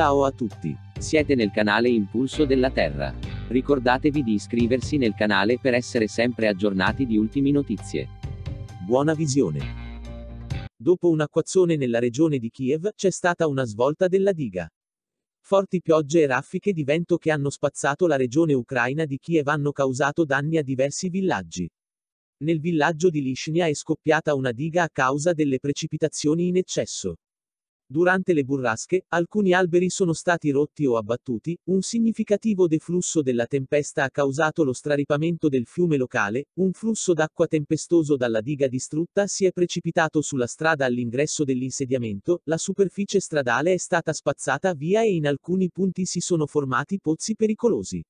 Ciao a tutti. Siete nel canale Impulso della Terra. Ricordatevi di iscriversi nel canale per essere sempre aggiornati di ultime notizie. Buona visione. Dopo un acquazzone nella regione di Kiev, c'è stata una svolta della diga. Forti piogge e raffiche di vento che hanno spazzato la regione ucraina di Kiev hanno causato danni a diversi villaggi. Nel villaggio di Lishnia è scoppiata una diga a causa delle precipitazioni in eccesso. Durante le burrasche, alcuni alberi sono stati rotti o abbattuti, un significativo deflusso della tempesta ha causato lo straripamento del fiume locale, un flusso d'acqua tempestoso dalla diga distrutta si è precipitato sulla strada all'ingresso dell'insediamento, la superficie stradale è stata spazzata via e in alcuni punti si sono formati pozzi pericolosi.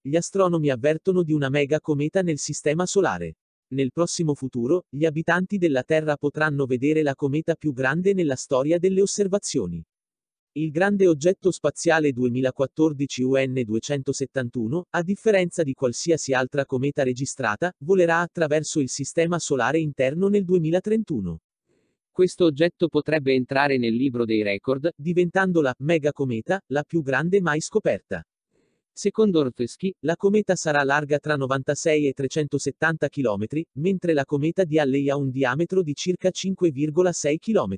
Gli astronomi avvertono di una mega cometa nel Sistema Solare nel prossimo futuro, gli abitanti della Terra potranno vedere la cometa più grande nella storia delle osservazioni. Il grande oggetto spaziale 2014 UN 271, a differenza di qualsiasi altra cometa registrata, volerà attraverso il Sistema Solare interno nel 2031. Questo oggetto potrebbe entrare nel libro dei record, diventando la mega cometa, la più grande mai scoperta. Secondo Orteschi, la cometa sarà larga tra 96 e 370 km, mentre la cometa di Halley ha un diametro di circa 5,6 km.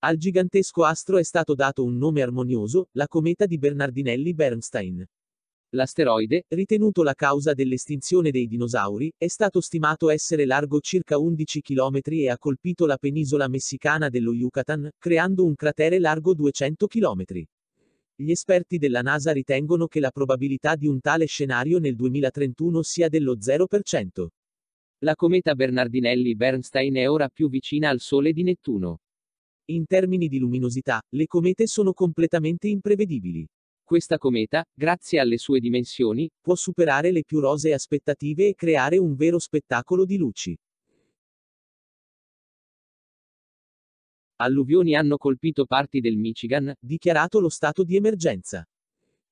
Al gigantesco astro è stato dato un nome armonioso, la cometa di Bernardinelli-Bernstein. L'asteroide, ritenuto la causa dell'estinzione dei dinosauri, è stato stimato essere largo circa 11 km e ha colpito la penisola messicana dello Yucatan, creando un cratere largo 200 km. Gli esperti della NASA ritengono che la probabilità di un tale scenario nel 2031 sia dello 0%. La cometa Bernardinelli-Bernstein è ora più vicina al Sole di Nettuno. In termini di luminosità, le comete sono completamente imprevedibili. Questa cometa, grazie alle sue dimensioni, può superare le più rosee aspettative e creare un vero spettacolo di luci. Alluvioni hanno colpito parti del Michigan, dichiarato lo stato di emergenza.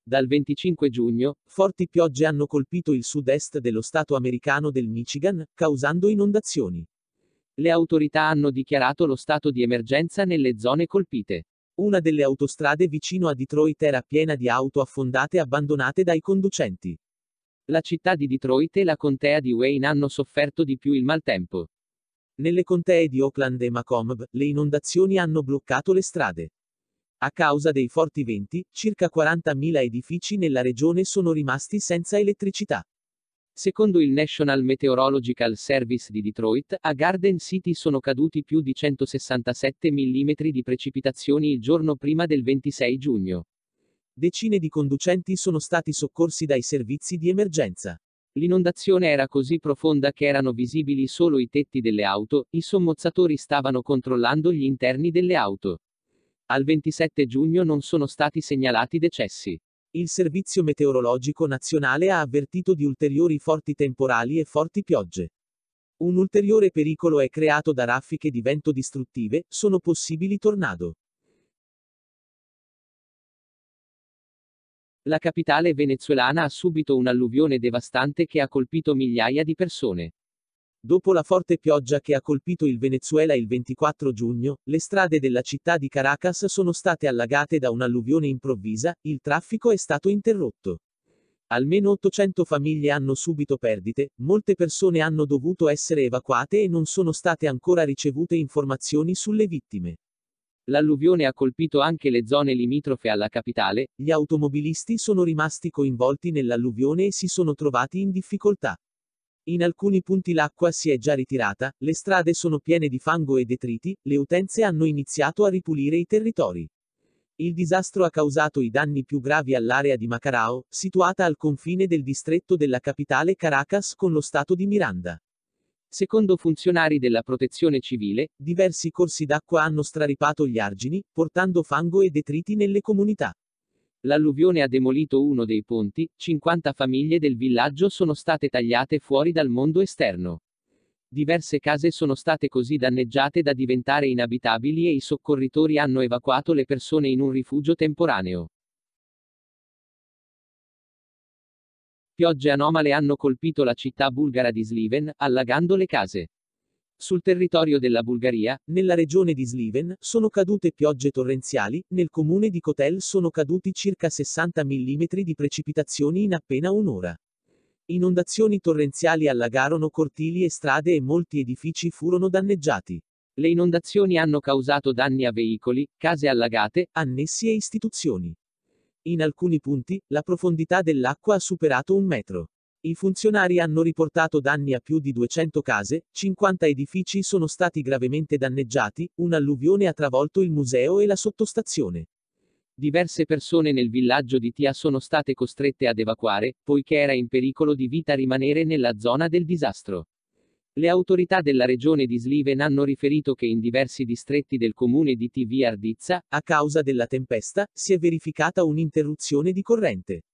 Dal 25 giugno, forti piogge hanno colpito il sud-est dello stato americano del Michigan, causando inondazioni. Le autorità hanno dichiarato lo stato di emergenza nelle zone colpite. Una delle autostrade vicino a Detroit era piena di auto affondate e abbandonate dai conducenti. La città di Detroit e la contea di Wayne hanno sofferto di più il maltempo. Nelle contee di Oakland e Macomb, le inondazioni hanno bloccato le strade. A causa dei forti venti, circa 40.000 edifici nella regione sono rimasti senza elettricità. Secondo il National Meteorological Service di Detroit, a Garden City sono caduti più di 167 mm di precipitazioni il giorno prima del 26 giugno. Decine di conducenti sono stati soccorsi dai servizi di emergenza. L'inondazione era così profonda che erano visibili solo i tetti delle auto, i sommozzatori stavano controllando gli interni delle auto. Al 27 giugno non sono stati segnalati decessi. Il Servizio Meteorologico Nazionale ha avvertito di ulteriori forti temporali e forti piogge. Un ulteriore pericolo è creato da raffiche di vento distruttive, sono possibili tornado. La capitale venezuelana ha subito un'alluvione devastante che ha colpito migliaia di persone. Dopo la forte pioggia che ha colpito il Venezuela il 24 giugno, le strade della città di Caracas sono state allagate da un'alluvione improvvisa, il traffico è stato interrotto. Almeno 800 famiglie hanno subito perdite, molte persone hanno dovuto essere evacuate e non sono state ancora ricevute informazioni sulle vittime. L'alluvione ha colpito anche le zone limitrofe alla capitale, gli automobilisti sono rimasti coinvolti nell'alluvione e si sono trovati in difficoltà. In alcuni punti l'acqua si è già ritirata, le strade sono piene di fango e detriti, le utenze hanno iniziato a ripulire i territori. Il disastro ha causato i danni più gravi all'area di Macarao, situata al confine del distretto della capitale Caracas con lo stato di Miranda. Secondo funzionari della protezione civile, diversi corsi d'acqua hanno straripato gli argini, portando fango e detriti nelle comunità. L'alluvione ha demolito uno dei ponti, 50 famiglie del villaggio sono state tagliate fuori dal mondo esterno. Diverse case sono state così danneggiate da diventare inabitabili e i soccorritori hanno evacuato le persone in un rifugio temporaneo. Piogge anomale hanno colpito la città bulgara di Sliven, allagando le case. Sul territorio della Bulgaria, nella regione di Sliven, sono cadute piogge torrenziali, nel comune di Kotel sono caduti circa 60 mm di precipitazioni in appena un'ora. Inondazioni torrenziali allagarono cortili e strade e molti edifici furono danneggiati. Le inondazioni hanno causato danni a veicoli, case allagate, annessi e istituzioni. In alcuni punti, la profondità dell'acqua ha superato un metro. I funzionari hanno riportato danni a più di 200 case, 50 edifici sono stati gravemente danneggiati, un'alluvione ha travolto il museo e la sottostazione. Diverse persone nel villaggio di Tia sono state costrette ad evacuare, poiché era in pericolo di vita rimanere nella zona del disastro. Le autorità della regione di Sliven hanno riferito che in diversi distretti del comune di TV Ardizza, a causa della tempesta, si è verificata un'interruzione di corrente.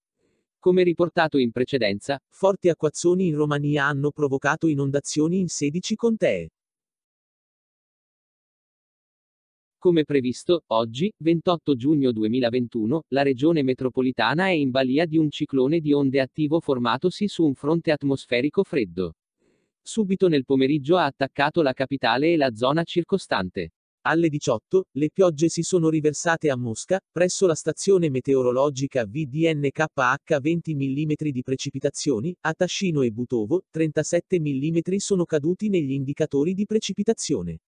Come riportato in precedenza, forti acquazzoni in Romania hanno provocato inondazioni in 16 contee. Come previsto, oggi, 28 giugno 2021, la regione metropolitana è in balia di un ciclone di onde attivo formatosi su un fronte atmosferico freddo. Subito nel pomeriggio ha attaccato la capitale e la zona circostante. Alle 18, le piogge si sono riversate a Mosca, presso la stazione meteorologica VDNKH 20 mm di precipitazioni, a Tascino e Butovo, 37 mm sono caduti negli indicatori di precipitazione.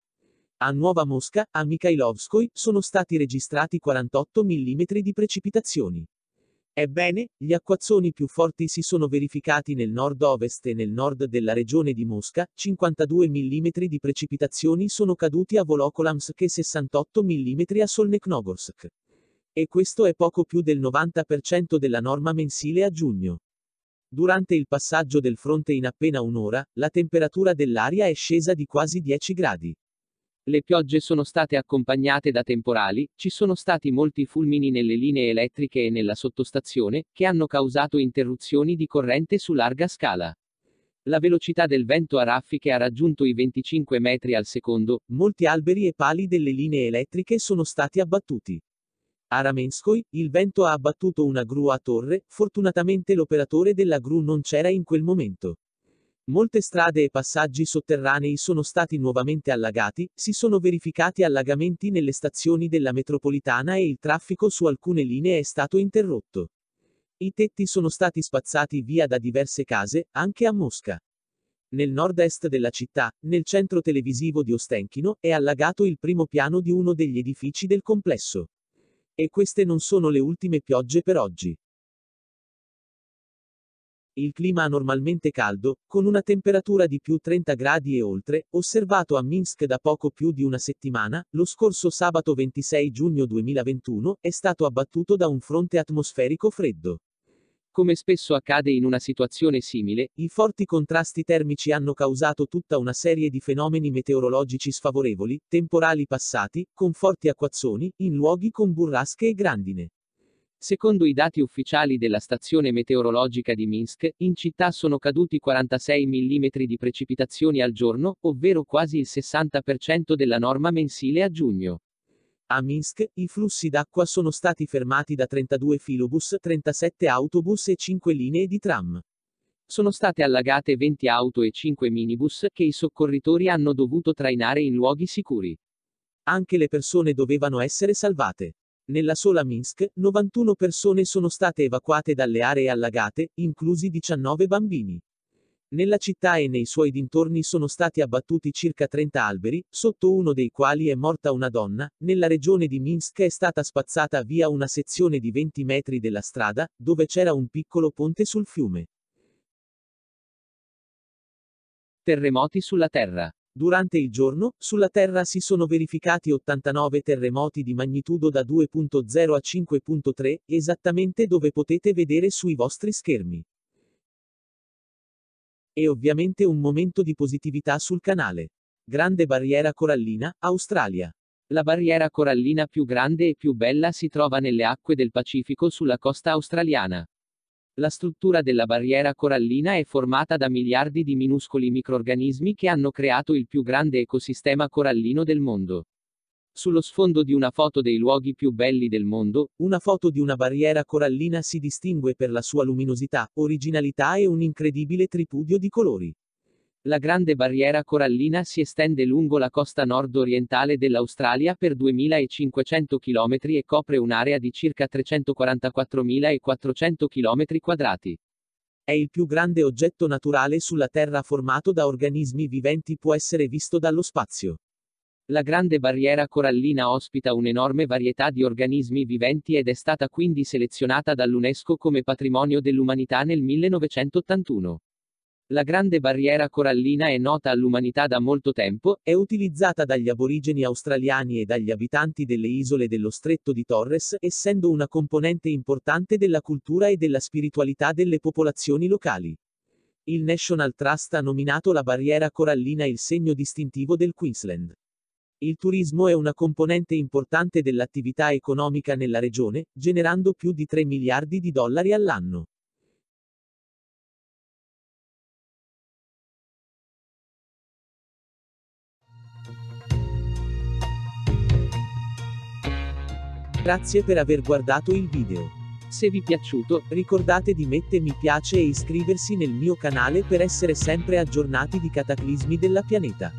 A Nuova Mosca, a Mikhailovskoy, sono stati registrati 48 mm di precipitazioni. Ebbene, gli acquazzoni più forti si sono verificati nel nord-ovest e nel nord della regione di Mosca, 52 mm di precipitazioni sono caduti a Volokolamsk e 68 mm a Solneknogorsk. E questo è poco più del 90% della norma mensile a giugno. Durante il passaggio del fronte in appena un'ora, la temperatura dell'aria è scesa di quasi 10 gradi. Le piogge sono state accompagnate da temporali, ci sono stati molti fulmini nelle linee elettriche e nella sottostazione, che hanno causato interruzioni di corrente su larga scala. La velocità del vento a raffiche ha raggiunto i 25 metri al secondo, molti alberi e pali delle linee elettriche sono stati abbattuti. A Ramenskoi, il vento ha abbattuto una gru a torre, fortunatamente l'operatore della gru non c'era in quel momento. Molte strade e passaggi sotterranei sono stati nuovamente allagati, si sono verificati allagamenti nelle stazioni della metropolitana e il traffico su alcune linee è stato interrotto. I tetti sono stati spazzati via da diverse case, anche a Mosca. Nel nord-est della città, nel centro televisivo di Ostenchino, è allagato il primo piano di uno degli edifici del complesso. E queste non sono le ultime piogge per oggi il clima anormalmente caldo, con una temperatura di più 30 gradi e oltre, osservato a Minsk da poco più di una settimana, lo scorso sabato 26 giugno 2021, è stato abbattuto da un fronte atmosferico freddo. Come spesso accade in una situazione simile, i forti contrasti termici hanno causato tutta una serie di fenomeni meteorologici sfavorevoli, temporali passati, con forti acquazzoni, in luoghi con burrasche e grandine. Secondo i dati ufficiali della stazione meteorologica di Minsk, in città sono caduti 46 mm di precipitazioni al giorno, ovvero quasi il 60% della norma mensile a giugno. A Minsk, i flussi d'acqua sono stati fermati da 32 filobus, 37 autobus e 5 linee di tram. Sono state allagate 20 auto e 5 minibus che i soccorritori hanno dovuto trainare in luoghi sicuri. Anche le persone dovevano essere salvate. Nella sola Minsk, 91 persone sono state evacuate dalle aree allagate, inclusi 19 bambini. Nella città e nei suoi dintorni sono stati abbattuti circa 30 alberi, sotto uno dei quali è morta una donna. Nella regione di Minsk è stata spazzata via una sezione di 20 metri della strada, dove c'era un piccolo ponte sul fiume. Terremoti sulla Terra. Durante il giorno, sulla Terra si sono verificati 89 terremoti di magnitudo da 2.0 a 5.3, esattamente dove potete vedere sui vostri schermi. E ovviamente un momento di positività sul canale. Grande barriera corallina, Australia. La barriera corallina più grande e più bella si trova nelle acque del Pacifico sulla costa australiana. La struttura della barriera corallina è formata da miliardi di minuscoli microrganismi che hanno creato il più grande ecosistema corallino del mondo. Sullo sfondo di una foto dei luoghi più belli del mondo, una foto di una barriera corallina si distingue per la sua luminosità, originalità e un incredibile tripudio di colori. La grande barriera corallina si estende lungo la costa nord-orientale dell'Australia per 2.500 km e copre un'area di circa 344.400 km quadrati. È il più grande oggetto naturale sulla Terra formato da organismi viventi può essere visto dallo spazio. La grande barriera corallina ospita un'enorme varietà di organismi viventi ed è stata quindi selezionata dall'UNESCO come patrimonio dell'umanità nel 1981. La grande barriera corallina è nota all'umanità da molto tempo, è utilizzata dagli aborigeni australiani e dagli abitanti delle isole dello stretto di Torres, essendo una componente importante della cultura e della spiritualità delle popolazioni locali. Il National Trust ha nominato la barriera corallina il segno distintivo del Queensland. Il turismo è una componente importante dell'attività economica nella regione, generando più di 3 miliardi di dollari all'anno. Grazie per aver guardato il video. Se vi è piaciuto, ricordate di mettere mi piace e iscriversi nel mio canale per essere sempre aggiornati di cataclismi della pianeta.